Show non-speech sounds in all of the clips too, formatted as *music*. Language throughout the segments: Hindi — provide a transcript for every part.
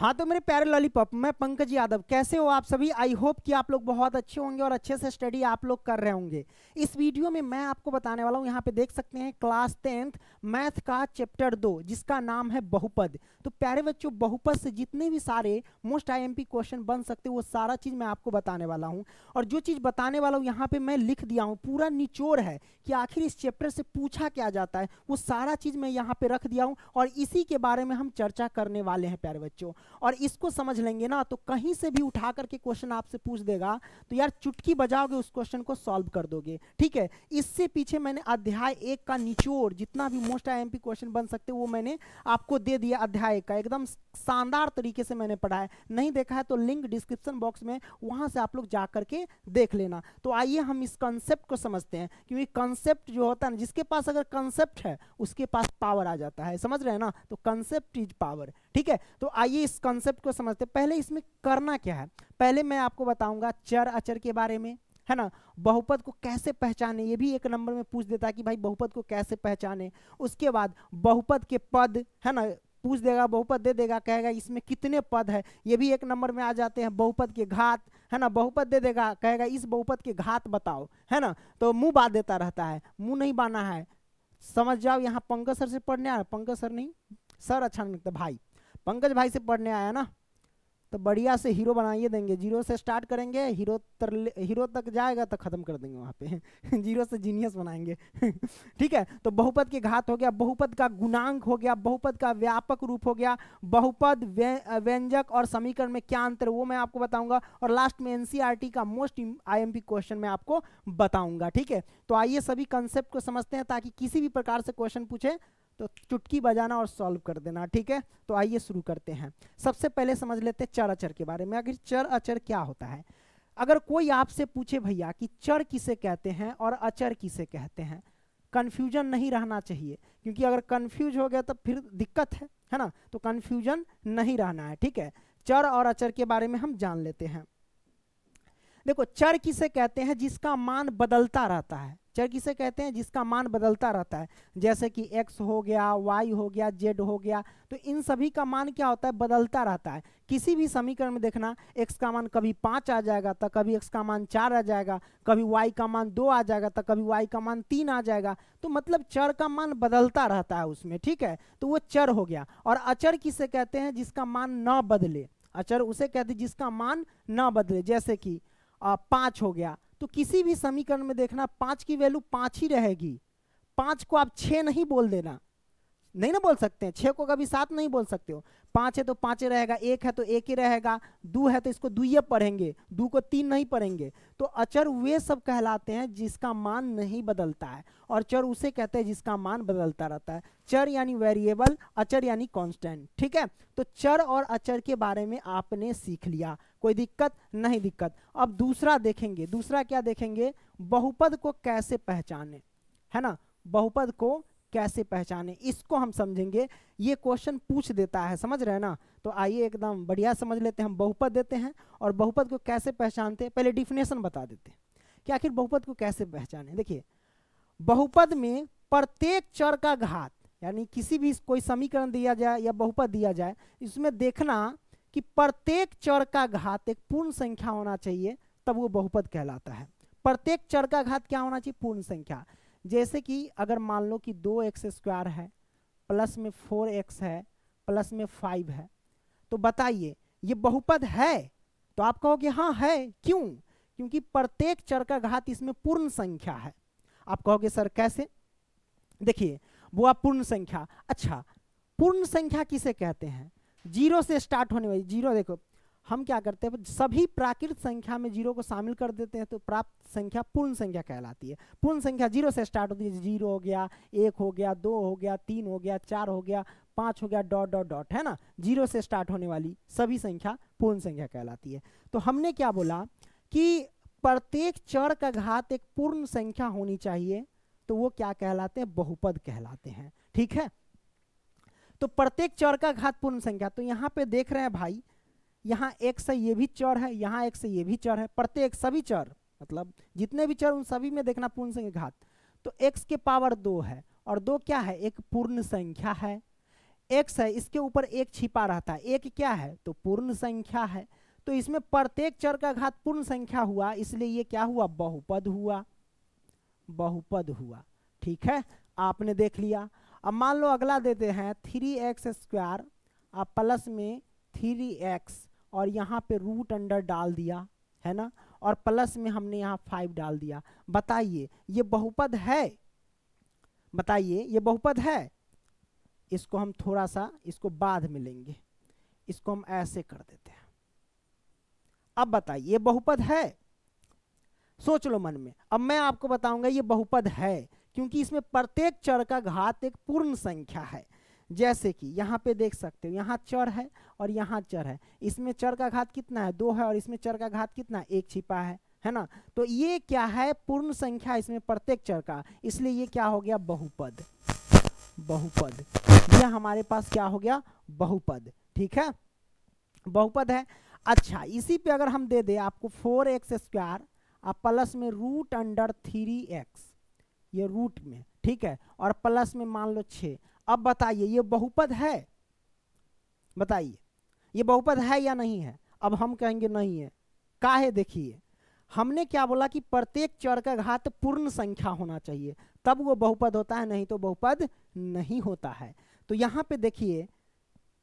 हाँ तो मेरे प्यारे लॉलीपॉप मैं पंकज यादव कैसे हो आप सभी आई होप कि आप लोग बहुत अच्छे होंगे और अच्छे से स्टडी आप लोग कर रहे होंगे इस वीडियो में मैं आपको बताने वाला हूँ यहाँ पे देख सकते हैं क्लास टेंथ मैथ का चैप्टर दो जिसका नाम है बहुपद तो प्यारे बच्चों बहुपद से जितने भी सारे मोस्ट आई क्वेश्चन बन सकते वो सारा चीज़ मैं आपको बताने वाला हूँ और जो चीज़ बताने वाला हूँ यहाँ पर मैं लिख दिया हूँ पूरा निचोड़ है कि आखिर इस चैप्टर से पूछा क्या जाता है वो सारा चीज़ मैं यहाँ पर रख दिया हूँ और इसी के बारे में हम चर्चा करने वाले हैं प्यारे बच्चों और इसको समझ लेंगे ना तो कहीं से भी उठा करके क्वेश्चन आपसे पूछ देगा तो यार चुटकी बजाओगे उस क्वेश्चन को सॉल्व कर दोगे ठीक है इससे पीछे मैंने अध्याय एक का निचोड़ जितना भी मोस्ट आई क्वेश्चन बन सकते वो मैंने आपको दे दिया अध्याय एक का एकदम शानदार तरीके से मैंने पढ़ा है नहीं देखा है तो लिंक डिस्क्रिप्शन बॉक्स में वहाँ से आप लोग जा करके देख लेना तो आइए हम इस कंसेप्ट को समझते हैं क्योंकि कंसेप्ट जो होता है ना जिसके पास अगर कंसेप्ट है उसके पास पावर आ जाता है समझ रहे हैं ना तो कंसेप्ट इज पावर ठीक है तो आइए इस कॉन्सेप्ट को समझते पहले इसमें करना क्या है पहले मैं आपको बताऊंगा चर अचर के बारे में है ना बहुपद को कैसे पहचाने ये भी एक नंबर में पूछ देता है कि भाई बहुपद को कैसे पहचाने उसके बाद बहुपद के पद है ना पूछ देगा बहुपद दे देगा कहेगा इसमें कितने पद है ये भी एक नंबर में आ जाते हैं बहुपद के घात है ना बहुपद दे देगा कहेगा इस बहुपद के घात बताओ है ना तो मुंह बात देता रहता है मुंह नहीं बाना है समझ जाओ यहाँ पंकज सर से पढ़ने आ रहा पंकज सर नहीं सर अच्छा नहीं लगता भाई पंकज भाई से पढ़ने आया ना तो बढ़िया से हीरो बनाइए देंगे जीरो से स्टार्ट करेंगे हीरो तर हीरो तक जाएगा तो ख़त्म कर देंगे वहाँ पे *laughs* जीरो से जीनियस बनाएंगे *laughs* ठीक है तो बहुपद के घात हो गया बहुपद का गुणांक हो गया बहुपद का व्यापक रूप हो गया बहुपद व्यंजक और समीकरण में क्या अंतर वो मैं आपको बताऊंगा और लास्ट में एनसीईआरटी e का मोस्ट आई क्वेश्चन मैं आपको बताऊंगा ठीक है तो आइए सभी कंसेप्ट को समझते हैं ताकि किसी भी प्रकार से क्वेश्चन पूछे तो चुटकी बजाना और सॉल्व कर देना ठीक है तो आइए शुरू करते हैं सबसे पहले समझ लेते हैं चर अचर के बारे में आखिर चर अचर क्या होता है अगर कोई आपसे पूछे भैया कि चर किसे कहते हैं और अचर किसे कहते हैं कन्फ्यूजन नहीं रहना चाहिए क्योंकि अगर कन्फ्यूज हो गया तो फिर दिक्कत है है ना तो कन्फ्यूजन नहीं रहना है ठीक है चर और अचर के बारे में हम जान लेते हैं देखो चर किसे कहते हैं जिसका मान बदलता रहता है चर किसे कहते हैं जिसका मान बदलता रहता है जैसे कि एक्स हो गया वाई हो गया जेड हो गया तो इन सभी का मान क्या होता है बदलता रहता है किसी भी समीकरण में देखना एक्स का मान कभी पाँच आ जाएगा तो कभी एक्स का मान चार आ जाएगा कभी वाई का मान दो आ जाएगा तो कभी वाई का मान तीन आ जाएगा तो मतलब चर का मान बदलता रहता है उसमें ठीक है तो वो चर हो गया और अचर किसे कहते हैं जिसका मान न बदले अचर उसे कहते जिसका मान न बदले जैसे कि पाँच हो गया तो किसी भी समीकरण में देखना पांच की वैल्यू पांच ही रहेगी पांच को आप छे नहीं बोल देना नहीं ना बोल सकते हैं छः को कभी सात नहीं बोल सकते हो पांच है तो पांच रहेगा एक है तो एक ही रहेगा दो है तो इसको दुए पढ़ेंगे दो को तीन नहीं पढ़ेंगे तो अचर वे सब कहलाते हैं जिसका मान नहीं बदलता है और चर उसे कहते हैं जिसका मान बदलता रहता है चर यानी वेरिएबल अचर यानी कांस्टेंट ठीक है तो चर और अचर के बारे में आपने सीख लिया कोई दिक्कत नहीं दिक्कत अब दूसरा देखेंगे दूसरा क्या देखेंगे बहुपद को कैसे पहचाने है ना बहुपद को कैसे पहचाने इसको हम समझेंगे ये क्वेश्चन पूछ देता है समझ रहे हैं ना तो आइए एकदम बढ़िया समझ लेते हैं हम बहुपद देते हैं और बहुपद को कैसे पहचानते हैं पहले डिफिनेशन बता देते हैं कि आखिर बहुपद को कैसे पहचाने देखिए बहुपद में प्रत्येक चर का घात यानी किसी भी कोई समीकरण दिया जाए या बहुपद दिया जाए इसमें देखना कि प्रत्येक चर का घात एक पूर्ण संख्या होना चाहिए तब वो बहुपद कहलाता है प्रत्येक चर का घात क्या होना चाहिए पूर्ण संख्या जैसे कि अगर मान लो कि दो एक्स स्क्वायर है प्लस में फोर एक्स है प्लस में फाइव है तो बताइए ये बहुपद है तो आप कहोगे हाँ है क्यों क्योंकि प्रत्येक चर का घात इसमें पूर्ण संख्या है आप कहोगे सर कैसे देखिए वो आप पूर्ण संख्या अच्छा पूर्ण संख्या किसे कहते हैं जीरो से स्टार्ट होने वाली जीरो देखो हम क्या करते हैं सभी प्राकृत संख्या में जीरो को शामिल कर देते हैं तो प्राप्त संख्या पूर्ण संख्या कहलाती है पूर्ण संख्या जीरो से स्टार्ट होती है जीरो हो गया एक हो गया दो हो गया तीन हो गया चार हो गया पाँच हो गया डॉट डॉट डॉट है ना जीरो से स्टार्ट होने वाली सभी संख्या पूर्ण संख्या कहलाती है तो हमने क्या बोला कि प्रत्येक चर का घात एक पूर्ण संख्या होनी चाहिए तो वो क्या कहलाते हैं बहुपद कहलाते हैं ठीक है तो प्रत्येक चौर का घात पूर्ण संख्या तो यहाँ पे देख रहे हैं भाई यहाँ एक से ये भी चौर है यहाँ एक से ये भी चौर है प्रत्येक सभी चौर मतलब जितने भी चौर उन सभी में देखना पूर्ण संख्या घात तो एक्स के पावर दो है और दो क्या है एक पूर्ण संख्या है एक्स है इसके ऊपर एक छिपा रहता है एक क्या है तो पूर्ण संख्या है तो इसमें प्रत्येक चर का घात पूर्ण संख्या हुआ इसलिए ये क्या हुआ बहुपद हुआ बहुपद हुआ ठीक है आपने देख लिया अब मान लो अगला देते हैं थ्री एक्स स्क्वायर अब प्लस में थ्री एक्स और यहाँ पे रूट अंडर डाल दिया है ना और प्लस में हमने यहाँ फाइव डाल दिया बताइए ये बहुपद है बताइए ये बहुपद है इसको हम थोड़ा सा इसको बाद में लेंगे इसको हम ऐसे कर देते हैं अब बताइए ये बहुपद है सोच लो मन में अब मैं आपको बताऊंगा ये बहुपद है क्योंकि इसमें प्रत्येक चर का घात एक पूर्ण संख्या है जैसे कि यहाँ पे देख सकते हो यहाँ चर है और यहाँ चर है इसमें चर का घात कितना है दो है और इसमें चर का घात कितना एक छिपा है है ना तो ये क्या है पूर्ण संख्या इसमें प्रत्येक चर का इसलिए ये क्या हो गया बहुपद बहुपद ये हमारे पास क्या हो गया बहुपद ठीक है बहुपद है अच्छा इसी पे अगर हम दे दे आपको फोर एक्स स्क्वायर और प्लस में रूट अंडर थ्री एक्स ये रूट में ठीक है और प्लस में मान लो छ अब बताइए ये बहुपद है बताइए ये बहुपद है या नहीं है अब हम कहेंगे नहीं है का है देखिए हमने क्या बोला कि प्रत्येक चर का घात पूर्ण संख्या होना चाहिए तब वो बहुपद होता है नहीं तो बहुपद नहीं होता है तो यहाँ पे देखिए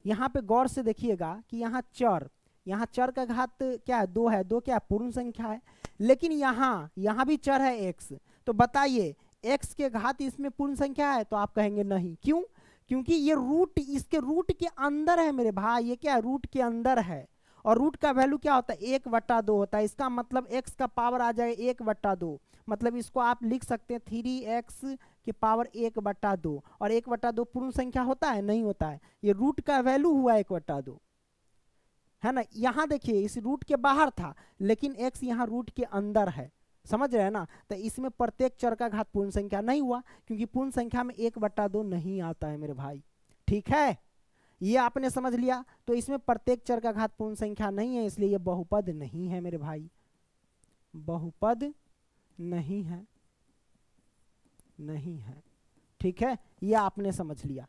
यहाँ पे गौर से देखिएगा कि यहाँ चर यहाँ चर का घात क्या है दो है दो क्या पूर्ण संख्या है लेकिन यहाँ यहाँ भी चर है एक्स तो बताइए एक्स के घात इसमें पूर्ण संख्या है तो आप कहेंगे नहीं क्यों क्योंकि ये रूट इसके रूट के अंदर है मेरे भाई ये क्या रूट के अंदर है और रूट का वैल्यू क्या होता है एक बट्टा दो होता है इसका मतलब एक्स का पावर आ जाए एक बट्टा दो मतलब इसको आप लिख सकते हैं थ्री एक्स के पावर एक बट्टा दो और एक बट्टा दो पूर्ण संख्या होता है नहीं होता है ये रूट का वैल्यू हुआ एक बट्टा दो है ना यहाँ देखिए इस रूट के बाहर था लेकिन एक्स यहाँ रूट के अंदर है समझ रहे हैं ना तो इसमें प्रत्येक चर का घात पूर्ण संख्या नहीं हुआ क्योंकि पूर्ण संख्या में एक बट्टा दो नहीं आता है मेरे भाई ठीक है ये आपने समझ लिया तो इसमें प्रत्येक चर का घात पूर्ण संख्या नहीं है इसलिए ये बहुपद नहीं है मेरे भाई बहुपद नहीं है नहीं है ठीक है ये आपने समझ लिया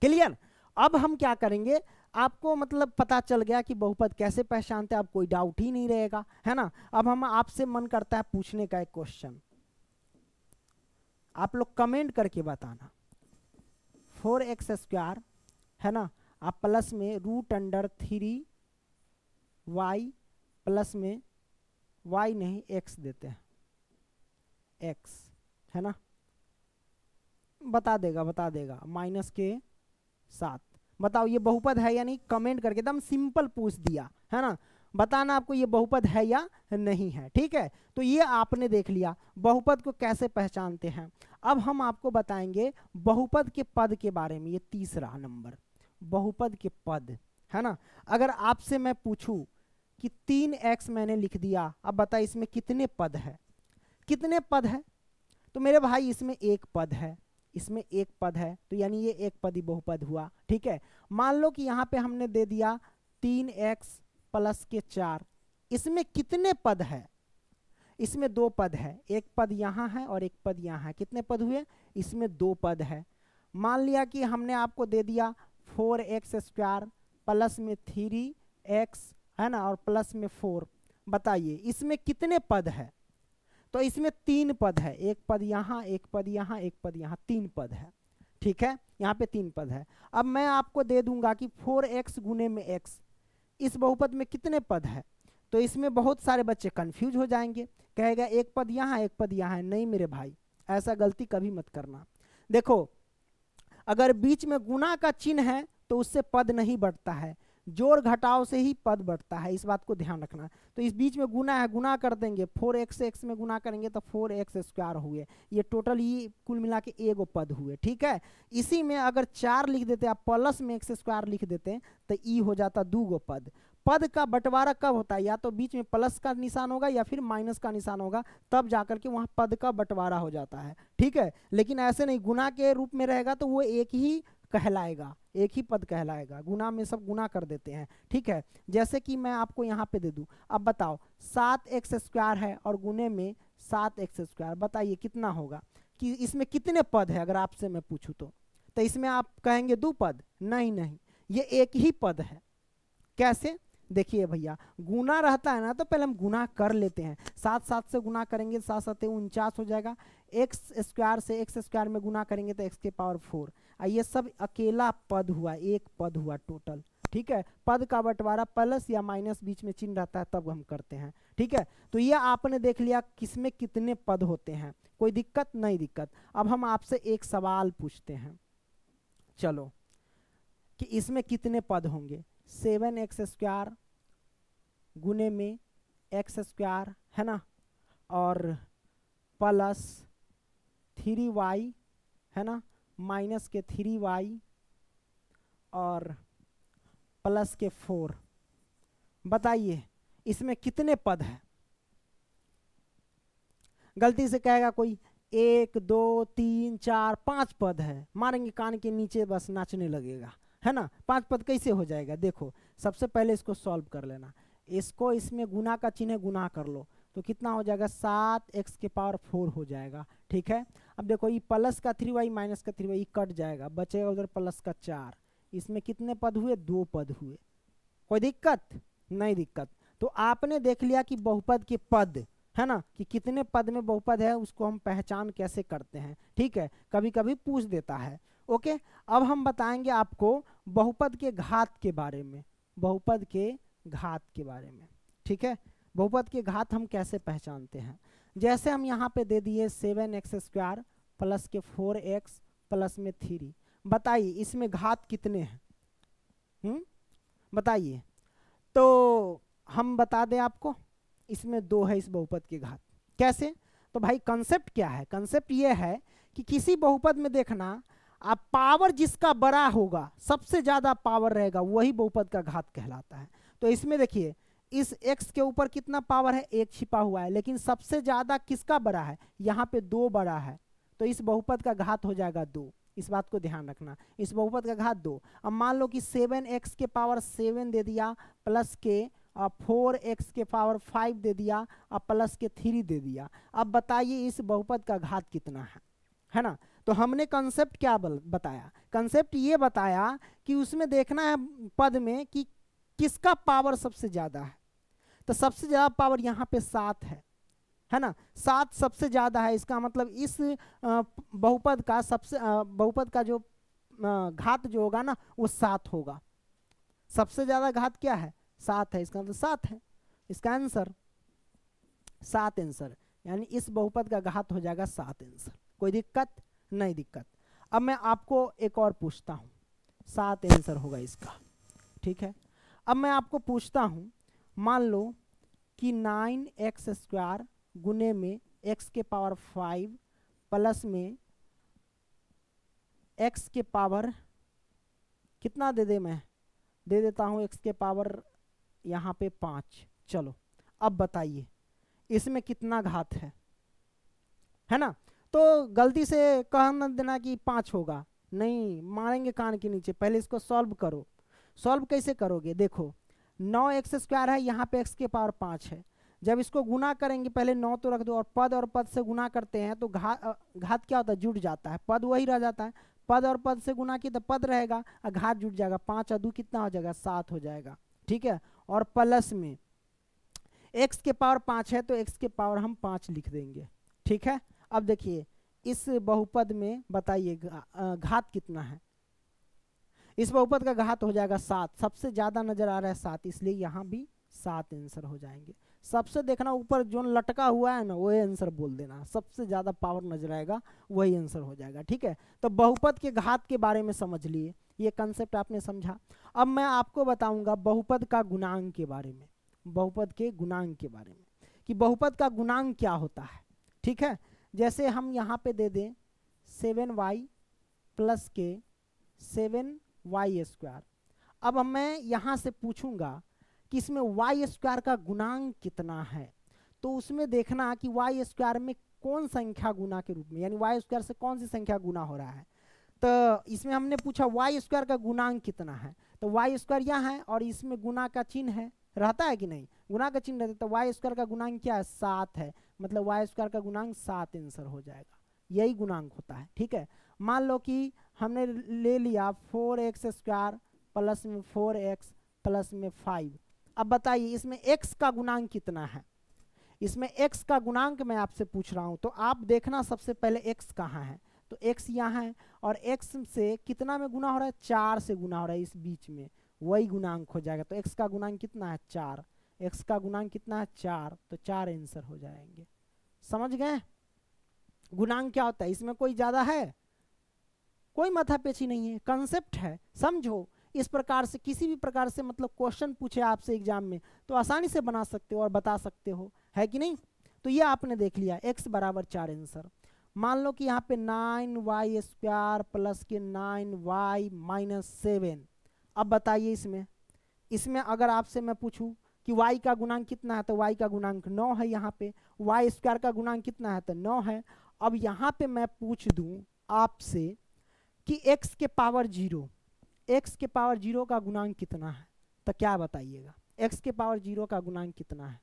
क्लियर अब हम क्या करेंगे आपको मतलब पता चल गया कि बहुपद कैसे पहचानते हैं अब कोई डाउट ही नहीं रहेगा है ना अब हम आपसे मन करता है पूछने का एक क्वेश्चन आप लोग कमेंट करके बताना फोर एक्स स्क्वायर है ना आप प्लस में root under three y plus में वाई नहीं एक्स देते हैं एक्स है ना बता देगा बता देगा माइनस के साथ बताओ ये बहुपद है या नहीं कमेंट करके एकदम सिंपल पूछ दिया है ना बताना आपको ये बहुपद है या नहीं है ठीक है तो ये आपने देख लिया बहुपद को कैसे पहचानते हैं अब हम आपको बताएंगे बहुपद के पद के बारे में ये तीसरा नंबर बहुपद के पद है ना अगर आपसे मैं पूछूं कि तीन एक्स मैंने लिख दिया अब बताए इसमें कितने पद है कितने पद है तो मेरे भाई इसमें एक पद है इसमें एक पद है तो यानी ये एक पदी बहुपद हुआ ठीक है मान लो कि यहाँ पे हमने दे दिया तीन एक्स प्लस के चार इसमें कितने पद है इसमें दो पद है एक पद यहाँ है और एक पद यहाँ है कितने पद हुए इसमें दो पद है मान लिया कि हमने आपको दे दिया फोर एक्स स्क्वायर प्लस में थ्री एक्स है ना और प्लस में फोर बताइए इसमें कितने पद है तो इसमें तीन पद है एक पद यहाँ एक पद यहाँ एक पद यहाँ तीन पद है ठीक है यहाँ पे तीन पद है अब मैं आपको दे दूंगा कि फोर एक्स गुने में एक्स इस बहुपद में कितने पद है तो इसमें बहुत सारे बच्चे कन्फ्यूज हो जाएंगे कहेगा एक पद यहाँ एक पद यहाँ है नहीं मेरे भाई ऐसा गलती कभी मत करना देखो अगर बीच में गुना का चिन्ह है तो उससे पद नहीं बढ़ता है जोड़ घटाव से ही पद बढ़ता है इस बात को ध्यान रखना तो इस बीच में गुना है गुना कर देंगे फोर एक्स एक्स में गुना करेंगे तो फोर एक्स स्क्वायर हुए ये टोटल ही कुल मिला के एगो पद हुए ठीक है इसी में अगर चार लिख देते आप प्लस में एक्स स्क्वायर लिख देते तो ई हो जाता दू गो पद पद का बंटवारा कब होता है या तो बीच में प्लस का निशान होगा या फिर माइनस का निशान होगा तब जाकर के वहाँ पद का बंटवारा हो जाता है ठीक है लेकिन ऐसे नहीं गुना के रूप में रहेगा तो वो एक ही कहलाएगा एक ही पद कहलाएगा गुना में सब गुना कर देते हैं ठीक है जैसे कि मैं आपको यहाँ पे दे दूँ अब बताओ सात एक्स स्क्वायर है और गुने में सात एक्स स्क्वायर बताइए कितना होगा कि इसमें कितने पद है अगर आपसे मैं पूछूँ तो तो इसमें आप कहेंगे दो पद नहीं नहीं ये एक ही पद है कैसे देखिए भैया गुना रहता है ना तो पहले हम गुना कर लेते हैं सात सात से गुना करेंगे सात सात उनचास हो जाएगा एक्स स्क्वायर से एक्स स्क्वायर में गुना करेंगे तो एक्स के पावर फोर ये सब अकेला पद हुआ एक पद हुआ टोटल ठीक है पद का बंटवारा प्लस या माइनस बीच में चिन्ह रहता है तब हम करते हैं ठीक है तो ये आपने देख लिया किसमें कितने पद होते हैं कोई दिक्कत नहीं दिक्कत अब हम आपसे एक सवाल पूछते हैं चलो कि इसमें कितने पद होंगे सेवन एक्स स्क्वायर गुने में एक्स स्क्वायर है ना और प्लस थ्री वाई है ना माइनस के थ्री वाई और प्लस के फोर बताइए इसमें कितने पद हैं गलती से कहेगा कोई एक दो तीन चार पांच पद है मारेंगे कान के नीचे बस नाचने लगेगा है ना पांच पद कैसे हो जाएगा देखो सबसे पहले इसको सॉल्व कर लेना इसको इसमें गुना का चिन्ह गुना कर लो तो कितना हो जाएगा सात एक्स के पावर फोर हो जाएगा ठीक है अब देखो ये प्लस का थ्री वाई माइनस का थ्री वाई कट जाएगा बचेगा उधर प्लस का चार इसमें कितने पद हुए दो पद हुए कोई दिक्कत नहीं दिक्कत तो आपने देख लिया कि बहुपद के पद है ना कि कितने पद में बहुपद है उसको हम पहचान कैसे करते हैं ठीक है कभी कभी पूछ देता है ओके अब हम बताएंगे आपको बहुपद के घात के बारे में बहुपद के घात के बारे में ठीक है बहुपद के घात हम कैसे पहचानते हैं जैसे हम यहाँ पे दे दिए सेवन एक्स स्क्वायर प्लस के फोर एक्स प्लस में थ्री बताइए इसमें घात कितने हैं हम्म? बताइए तो हम बता दें आपको इसमें दो है इस बहुपद के घात कैसे तो भाई कंसेप्ट क्या है कंसेप्ट यह है कि किसी बहुपद में देखना आप पावर जिसका बड़ा होगा सबसे ज़्यादा पावर रहेगा वही बहुपद का घात कहलाता है तो इसमें देखिए इस x के ऊपर कितना पावर है एक छिपा हुआ है लेकिन सबसे ज़्यादा किसका बड़ा है यहाँ पे दो बड़ा है तो इस बहुपद का घात हो जाएगा दो इस बात को ध्यान रखना इस बहुपद का घात दो अब मान लो कि सेवन एक्स के पावर सेवन दे दिया प्लस के फोर एक्स के पावर फाइव दे दिया और प्लस के थ्री दे दिया अब बताइए इस बहुपद का घात कितना है है ना तो हमने कंसेप्ट क्या बताया कंसेप्ट ये बताया कि उसमें देखना है पद में कि किसका पावर सबसे ज़्यादा है तो सबसे ज़्यादा पावर यहाँ पे सात है है ना सात सबसे ज़्यादा है इसका मतलब इस बहुपद का सबसे बहुपद का जो घात जो होगा ना वो सात होगा सबसे ज़्यादा घात क्या है सात है इसका मतलब सात है इसका आंसर सात आंसर यानी इस बहुपद का घात हो जाएगा सात आंसर कोई दिक्कत नहीं दिक्कत अब मैं आपको एक और पूछता हूँ सात आंसर होगा इसका ठीक है अब मैं आपको पूछता हूँ मान लो कि नाइन एक्स स्क्वायर गुने में एक्स के पावर फाइव प्लस में एक्स के पावर कितना दे दे मैं दे देता हूँ एक्स के पावर यहाँ पे पाँच चलो अब बताइए इसमें कितना घात है है ना तो गलती से कह न देना कि पाँच होगा नहीं मारेंगे कान के नीचे पहले इसको सॉल्व करो सॉल्व कैसे करोगे देखो नौ एक्स स्क्वायर है यहाँ पे एक्स के पावर पाँच है जब इसको गुना करेंगे पहले नौ तो रख दो और पद और पद से गुना करते हैं तो घा घात क्या होता है जुट जाता है पद वही रह जाता है पद और पद से गुना की तो पद रहेगा और घात जुट जाएगा पाँच अधू कितना हो जाएगा सात हो जाएगा ठीक है और प्लस में एक्स के पावर पाँच है तो एक्स के पावर हम पाँच लिख देंगे ठीक है अब देखिए इस बहुपद में बताइए घात कितना है इस बहुपद का घात हो जाएगा सात सबसे ज़्यादा नजर आ रहा है सात इसलिए यहाँ भी सात आंसर हो जाएंगे सबसे देखना ऊपर जो लटका हुआ है ना वही आंसर बोल देना सबसे ज़्यादा पावर नजर आएगा वही आंसर हो जाएगा ठीक है तो बहुपद के घात के बारे में समझ लिए ये कंसेप्ट आपने समझा अब मैं आपको बताऊंगा बहुपद का गुणांग के बारे में बहुपद के गुणांग के बारे में कि बहुपद का गुणांग क्या होता है ठीक है जैसे हम यहाँ पे दे दें सेवन वाई प्लस के सेवन वाई स्क्वायर अब मैं यहाँ से पूछूंगा कि इसमें वाई स्क्वायर का गुणांक कितना है तो उसमें देखना कि वाई स्क्वायर में कौन संख्या गुना के रूप में यानी वाई स्क्वायर से कौन सी संख्या गुना हो रहा है तो इसमें हमने पूछा वाई स्क्वायर का गुणांक कितना है तो वाई स्क्वायर यहाँ है और इसमें गुना का चिन्ह है रहता है कि नहीं गुना का चिन्ह रहता तो वाई स्क्वायर का गुणांक क्या है सात है मतलब वाई स्क्वायर का गुणांक सात आंसर हो जाएगा यही गुणांक होता है ठीक है मान लो कि हमने ले लिया फोर एक्स स्क्वायर प्लस में फोर एक्स प्लस में फाइव अब बताइए इसमें एक्स का गुणांक कितना है इसमें एक्स का गुणांक मैं आपसे पूछ रहा हूँ तो आप देखना सबसे पहले एक्स कहाँ है तो एक्स यहाँ है और एक्स से कितना में गुना हो रहा है चार से गुना हो रहा है इस बीच में वही गुणांक हो जाएगा तो एक्स का गुणांक कितना है चार एक्स का गुणांक कितना है चार तो चार आंसर हो जाएंगे समझ गए गुणांक क्या होता है इसमें कोई ज़्यादा है कोई माथापेची नहीं है कंसेप्ट है समझो इस प्रकार से किसी भी प्रकार से मतलब क्वेश्चन पूछे आपसे एग्जाम में तो आसानी से बना सकते हो और बता सकते हो है कि नहीं तो ये आपने देख लिया एक्स बराबर चार आंसर मान लो कि यहाँ पे नाइन वाई स्क्वायर प्लस के नाइन वाई माइनस सेवन अब बताइए इसमें इसमें अगर आपसे मैं पूछूं कि y का गुणांक कितना है तो y का गुणांक नौ है यहाँ पे वाई स्क्वायर का गुणांक कितना है तो नौ है अब यहाँ पे मैं पूछ दूँ आपसे कि x के पावर जीरो x के पावर जीरो का गुणांक कितना है तो क्या बताइएगा x के पावर जीरो का गुणांक कितना है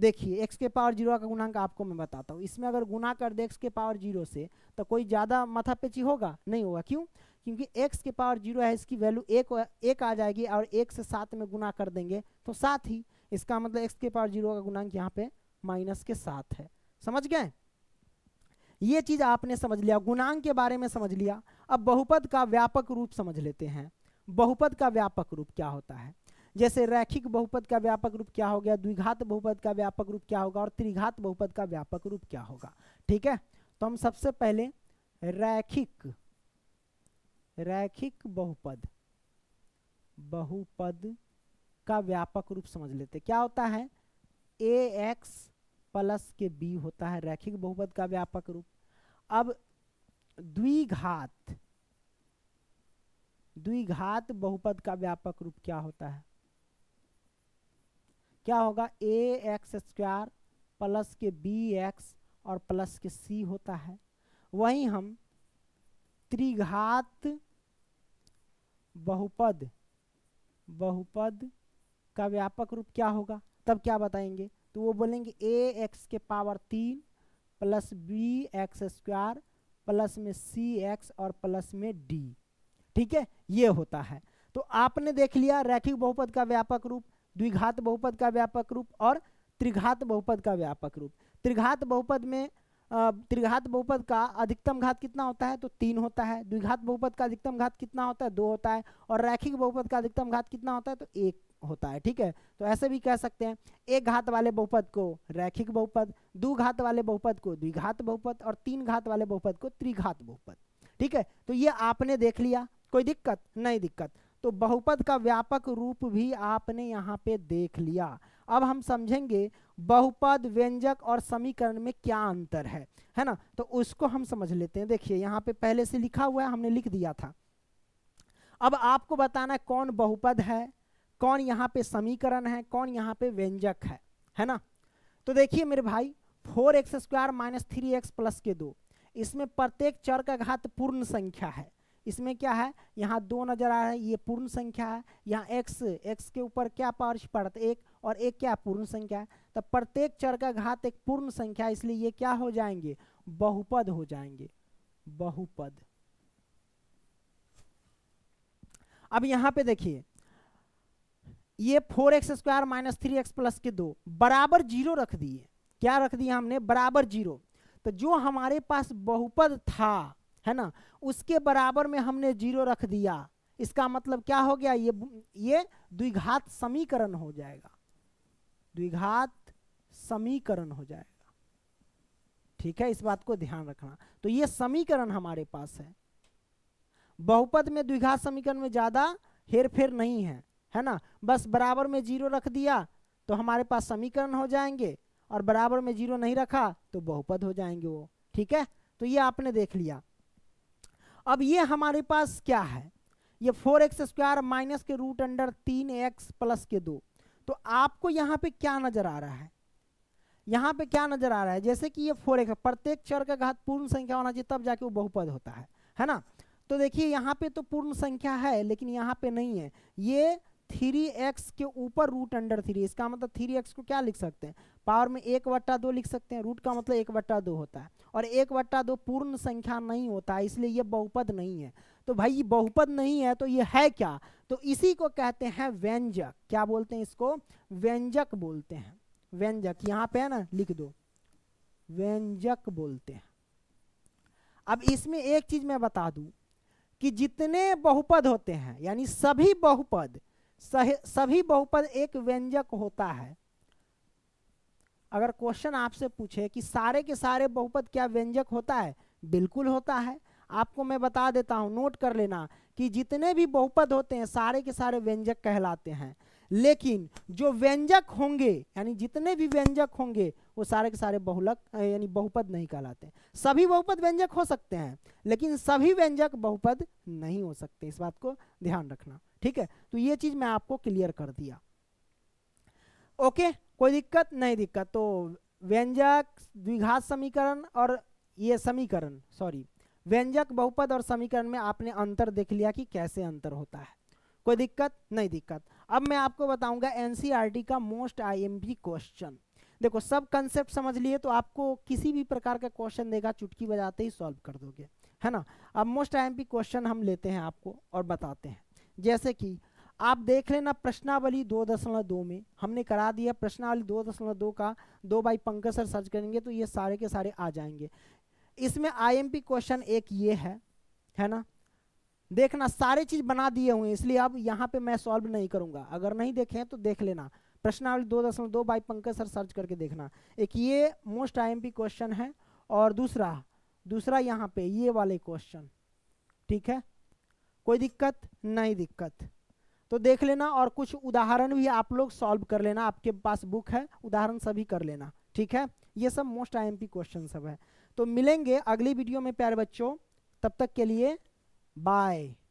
देखिए x के पावर जीरो का गुणांक आपको मैं बताता हूँ इसमें अगर गुना कर दे x के पावर जीरो से तो कोई ज़्यादा मथापेची होगा नहीं होगा क्यों क्योंकि x के पावर जीरो है इसकी वैल्यू एक एक आ जाएगी और एक से सात में गुना कर देंगे तो सात ही इसका मतलब x के पावर जीरो का गुणांक यहाँ पे माइनस के साथ है समझ गए ये चीज आपने समझ लिया गुणांग के बारे में समझ लिया अब बहुपद का व्यापक रूप समझ लेते हैं बहुपद का व्यापक रूप क्या होता है जैसे रैखिक बहुपद का व्यापक रूप क्या हो गया द्विघात बहुपद का व्यापक रूप क्या होगा और त्रिघात बहुपद का व्यापक रूप क्या होगा ठीक है तो हम सबसे पहले रैखिक रैखिक बहुपद बहुपद का व्यापक रूप समझ लेते क्या होता है ए एक्स प्लस के बी होता है रैखिक बहुपद का व्यापक रूप अब द्विघात द्विघात बहुपद का व्यापक रूप क्या होता है क्या होगा ए एक्स स्क्वायर प्लस के बी एक्स और प्लस के सी होता है वहीं हम त्रिघात बहुपद बहुपद का व्यापक रूप क्या होगा तब क्या बताएंगे तो वो बोलेंगे ए एक्स के पावर तीन plus B x square plus में सी एक्स और प्लस में डी ठीक है ये होता है तो आपने देख लिया रैखिक बहुपद का व्यापक रूप द्विघात बहुपद का व्यापक रूप और त्रिघात बहुपद का व्यापक रूप त्रिघात बहुपद में त्रिघात बहुपद का अधिकतम घात कितना होता है तो तीन होता है द्विघात बहुपद का अधिकतम घात कितना होता है दो होता है और रैखिक बहुपद का अधिकतम घात कितना होता है तो एक होता है ठीक है तो ऐसे भी कह सकते हैं एक घात वाले बहुपद को रैखिक बहुपद दो घात वाले बहुपद को द्विघात बहुपद और तीन घात वाले बहुपद को त्रिघात बहुपद ठीक है तो ये आपने देख लिया कोई दिक्कत नहीं दिक्कत तो बहुपद का व्यापक रूप भी आपने यहाँ पे देख लिया अब हम समझेंगे बहुपद व्यंजक और समीकरण में क्या अंतर है है ना तो उसको हम समझ लेते हैं देखिए यहाँ पे पहले से लिखा हुआ है हमने लिख दिया था अब आपको बताना है कौन बहुपद है कौन यहाँ पे समीकरण है कौन यहाँ पे व्यंजक है है ना तो देखिए मेरे भाई four x square minus three x plus के दो इसमें प्रत्येक चर का घात पूर्ण संख्या है इसमें क्या है यहाँ दो नजर आ रहा है ये पूर्ण संख्या है यहाँ x x के ऊपर क्या पार्श पड़ता एक और एक क्या पूर्ण संख्या है तो प्रत्येक चर का घात एक पूर्ण संख्या इसलिए ये क्या हो जाएंगे बहुपद हो जाएंगे बहुपद अब यहाँ पे देखिए ये four x square minus three x plus के दो बराबर जीरो रख दिए क्या रख दिया हमने बराबर जीरो तो जो हमारे पास बहुपद था है ना उसके बराबर में हमने जीरो रख दिया इसका मतलब क्या हो गया ये ये द्विघात समीकरण हो जाएगा द्विघात समीकरण हो जाएगा ठीक है इस बात को ध्यान रखना तो ये समीकरण हमारे पास है बहुपद में द्विघात समीकरण में ज्यादा हेर फेर नहीं है है ना बस बराबर में जीरो रख दिया तो हमारे पास समीकरण हो जाएंगे और बराबर में जीरो नहीं रखा तो बहुपद हो जाएंगे वो ठीक है तो ये आपने देख लिया अब ये हमारे पास क्या है ये फोर एक्स स्क्वायर माइनस के रूट अंडर तीन एक्स प्लस के दो तो आपको यहाँ पे क्या नजर आ रहा है यहाँ पे क्या नजर आ रहा है जैसे कि ये फोर एक्स प्रत्येक चर का घात पूर्ण संख्या होना चाहिए तब जाके वो बहुपद होता है है ना तो देखिए यहाँ पे तो पूर्ण संख्या है लेकिन यहाँ पे नहीं है ये थ्री एक्स के ऊपर रूट अंडर थ्री इसका मतलब थ्री एक्स को क्या लिख सकते हैं पावर में एक बट्टा दो लिख सकते हैं रूट का मतलब एक बट्टा दो होता है और एक बट्टा दो पूर्ण संख्या नहीं होता है इसलिए ये बहुपद नहीं है तो भाई ये बहुपद नहीं है तो ये है क्या तो इसी को कहते हैं व्यंजक क्या बोलते हैं इसको व्यंजक बोलते हैं व्यंजक यहाँ पे है ना लिख दो व्यंजक बोलते हैं अब इसमें एक चीज मैं बता दूं कि जितने बहुपद होते हैं यानी सभी बहुपद सभी बहुपद एक व्यंजक होता है अगर क्वेश्चन आपसे पूछे कि सारे के सारे बहुपद क्या व्यंजक होता है बिल्कुल होता है आपको मैं बता देता हूं नोट कर लेना कि जितने भी बहुपद होते हैं सारे के सारे व्यंजक कहलाते हैं लेकिन जो व्यंजक होंगे यानी जितने भी व्यंजक होंगे वो सारे के सारे बहुलक यानी बहुपद नहीं कहलाते सभी बहुपद व्यंजक हो सकते हैं लेकिन सभी व्यंजक बहुपद नहीं हो सकते इस बात को ध्यान रखना ठीक है तो ये चीज़ मैं आपको क्लियर कर दिया ओके कोई दिक्कत नहीं दिक्कत तो व्यंजक द्विघात समीकरण और ये समीकरण सॉरी व्यंजक बहुपद और समीकरण में आपने अंतर देख लिया कि कैसे अंतर होता है कोई दिक्कत नहीं दिक्कत अब मैं आपको बताऊंगा एनसीईआरटी e का मोस्ट आईएमपी क्वेश्चन देखो सब कंसेप्ट समझ लिए तो आपको किसी भी प्रकार का क्वेश्चन देगा चुटकी बजाते ही सॉल्व कर दोगे है ना अब मोस्ट आईएमपी क्वेश्चन हम लेते हैं आपको और बताते हैं जैसे कि आप देख लेना प्रश्नावली दो दशमलव दो में हमने करा दिया प्रश्नावली दो दशमलव दो का दो बाई पंकज सर सर्च करेंगे तो ये सारे के सारे आ जाएंगे इसमें आईएमपी क्वेश्चन एक ये है है ना देखना सारे चीज बना दिए हुए इसलिए अब यहाँ पे मैं सॉल्व नहीं करूंगा अगर नहीं देखें तो देख लेना प्रश्नावली दो दशमलव दो बाई पंकज सर सर्च करके देखना एक ये मोस्ट आई क्वेश्चन है और दूसरा दूसरा यहाँ पे ये वाले क्वेश्चन ठीक है कोई दिक्कत नहीं दिक्कत तो देख लेना और कुछ उदाहरण भी आप लोग सॉल्व कर लेना आपके पास बुक है उदाहरण सभी कर लेना ठीक है ये सब मोस्ट आईएमपी क्वेश्चन सब है तो मिलेंगे अगली वीडियो में प्यारे बच्चों तब तक के लिए बाय